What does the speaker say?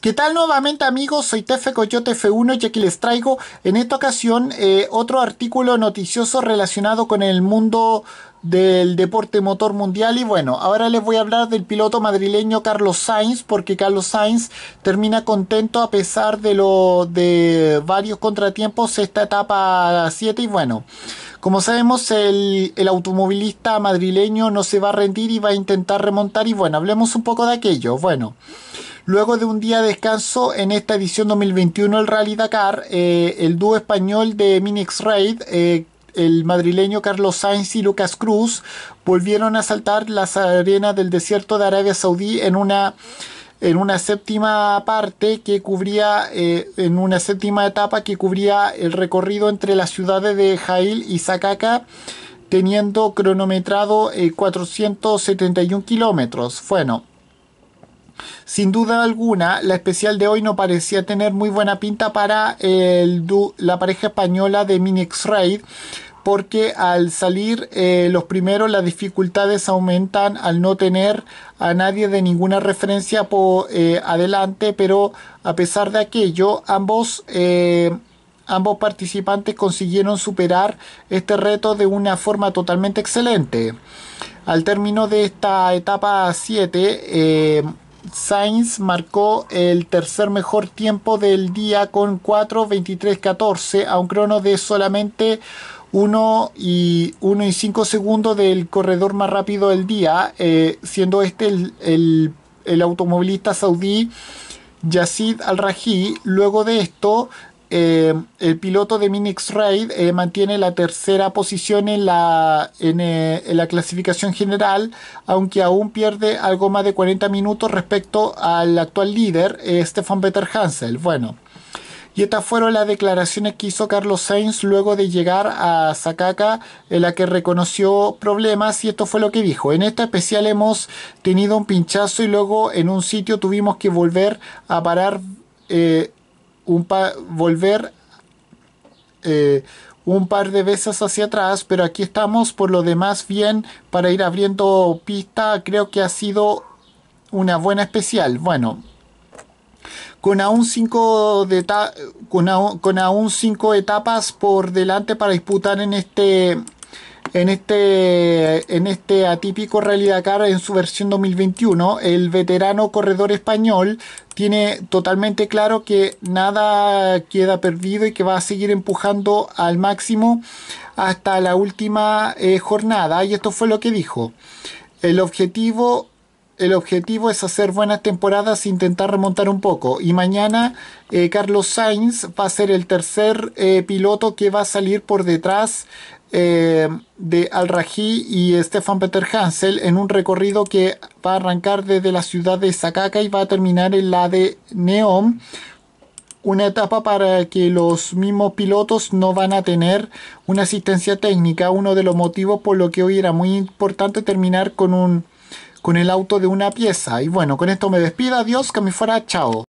¿Qué tal nuevamente amigos? Soy Tefe Coyote F1 y aquí les traigo en esta ocasión eh, otro artículo noticioso relacionado con el mundo del deporte motor mundial y bueno, ahora les voy a hablar del piloto madrileño Carlos Sainz porque Carlos Sainz termina contento a pesar de lo de varios contratiempos esta etapa 7 y bueno, como sabemos el, el automovilista madrileño no se va a rendir y va a intentar remontar y bueno, hablemos un poco de aquello. Bueno, Luego de un día de descanso en esta edición 2021 del Rally Dakar, eh, el dúo español de Minix Raid, eh, el madrileño Carlos Sainz y Lucas Cruz, volvieron a saltar las arenas del desierto de Arabia Saudí en una en una séptima parte que cubría eh, en una séptima etapa que cubría el recorrido entre las ciudades de Jail y Sacaca teniendo cronometrado 471 kilómetros bueno sin duda alguna, la especial de hoy no parecía tener muy buena pinta para el la pareja española de Minix Raid, porque al salir eh, los primeros las dificultades aumentan al no tener a nadie de ninguna referencia por eh, adelante, pero a pesar de aquello, ambos... Eh, ambos participantes consiguieron superar este reto de una forma totalmente excelente. Al término de esta etapa 7, Sainz marcó el tercer mejor tiempo del día con 4.23.14 a un crono de solamente 1 y, 1 y 5 segundos del corredor más rápido del día, eh, siendo este el, automovilista saudí Yassid Al-Raji. Luego de esto, eh, el piloto de Minix Raid eh, mantiene la tercera posición en la, eh, en, la clasificación general, aunque aún pierde algo más de 40 minutos respecto al actual líder, Stefan Peter Hansel. Bueno, y estas fueron las declaraciones que hizo Carlos Sainz luego de llegar a Sakaka, en la que reconoció problemas y esto fue lo que dijo. En esta especial hemos tenido un pinchazo y luego en un sitio tuvimos que volver a parar un volver eh, un par de veces hacia atrás, pero aquí estamos por lo demás bien para ir abriendo pista. Creo que ha sido una buena especial. Bueno, con aún 5 con aún cinco etapas por delante para disputar en este en este, en este atípico realidad car en su versión 2021, el veterano corredor español tiene totalmente claro que nada queda perdido y que va a seguir empujando al máximo hasta la última eh, jornada. Y esto fue lo que dijo. El objetivo el objetivo es hacer buenas temporadas e intentar remontar un poco. Y mañana eh, Carlos Sainz va a ser el tercer eh, piloto que va a salir por detrás eh, de al rají y Stefan Peter Hansel en un recorrido que va a arrancar desde la ciudad de Sakaka y va a terminar en la de Neom. Una etapa para que los mismos pilotos no van a tener una asistencia técnica, uno de los motivos por lo que hoy era muy importante terminar con un con el auto de una pieza. Y bueno, con esto me despido, adiós, que me fuera, chao.